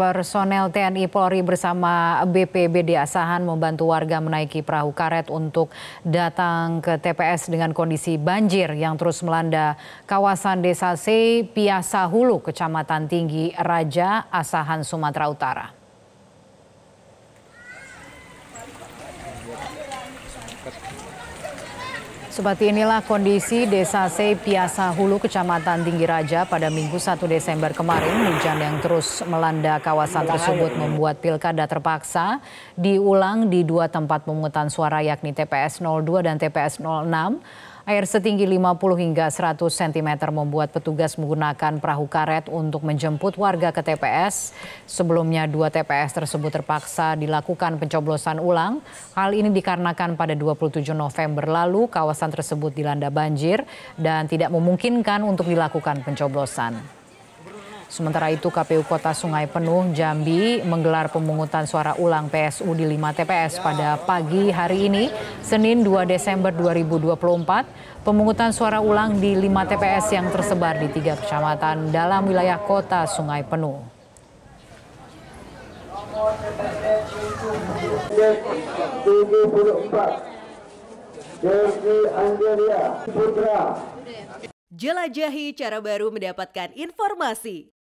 Personel TNI Polri bersama BPBD Asahan membantu warga menaiki perahu karet untuk datang ke TPS dengan kondisi banjir yang terus melanda kawasan Desa C, Piasa Hulu, Kecamatan Tinggi, Raja, Asahan, Sumatera Utara. Seperti inilah kondisi Desa Sepiasah Hulu, Kecamatan Tinggi Raja pada Minggu 1 Desember kemarin. Hujan yang terus melanda kawasan tersebut membuat pilkada terpaksa diulang di dua tempat pemungutan suara yakni TPS 02 dan TPS 06. Air setinggi 50 hingga 100 cm membuat petugas menggunakan perahu karet untuk menjemput warga ke TPS. Sebelumnya dua TPS tersebut terpaksa dilakukan pencoblosan ulang. Hal ini dikarenakan pada 27 November lalu kawasan tersebut dilanda banjir dan tidak memungkinkan untuk dilakukan pencoblosan. Sementara itu KPU Kota Sungai Penuh, Jambi menggelar pemungutan suara ulang PSU di 5 TPS pada pagi hari ini, Senin 2 Desember 2024. Pemungutan suara ulang di 5 TPS yang tersebar di tiga kecamatan dalam wilayah Kota Sungai Penuh. Jelajahi cara baru mendapatkan informasi.